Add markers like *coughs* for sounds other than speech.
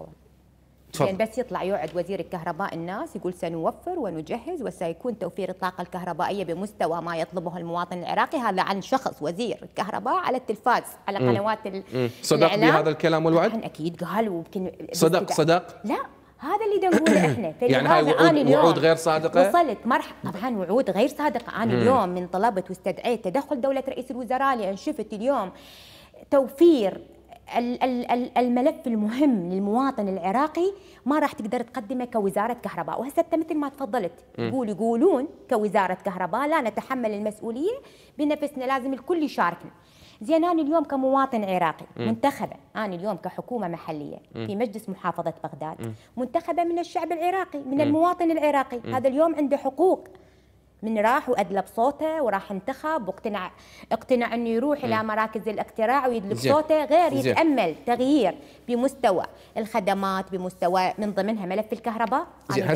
الفورم تفضل. يعني بس يطلع يوعد وزير الكهرباء الناس يقول سنوفر ونجهز وسيكون توفير الطاقة الكهربائية بمستوى ما يطلبه المواطن العراقي هذا عن شخص وزير الكهرباء على التلفاز على قنوات ال... صدق بهذا الكلام والوعد؟ أكيد قال وممكن صدق صدق؟ لا هذا اللي نقوله *coughs* احنا يعني هاي وعود, وعود غير صادقه وصلت مرحله طبعا وعود غير صادقه انا اليوم من طلبت واستدعيت تدخل دوله رئيس الوزراء لان شفت اليوم توفير الملف المهم للمواطن العراقي ما راح تقدر تقدمه كوزاره كهرباء وهسه انت مثل ما تفضلت يقول يقولون كوزاره كهرباء لا نتحمل المسؤوليه بنفسنا لازم الكل يشاركنا زين انا اليوم كمواطن عراقي منتخبه انا اليوم كحكومه محليه في مجلس محافظه بغداد منتخبه من الشعب العراقي من المواطن العراقي هذا اليوم عنده حقوق من راح وادلى بصوته وراح انتخب واقتنع اقتنع انه يروح الى مراكز الاقتراع ويدلى بصوته غير يتامل تغيير بمستوى الخدمات بمستوى من ضمنها ملف الكهرباء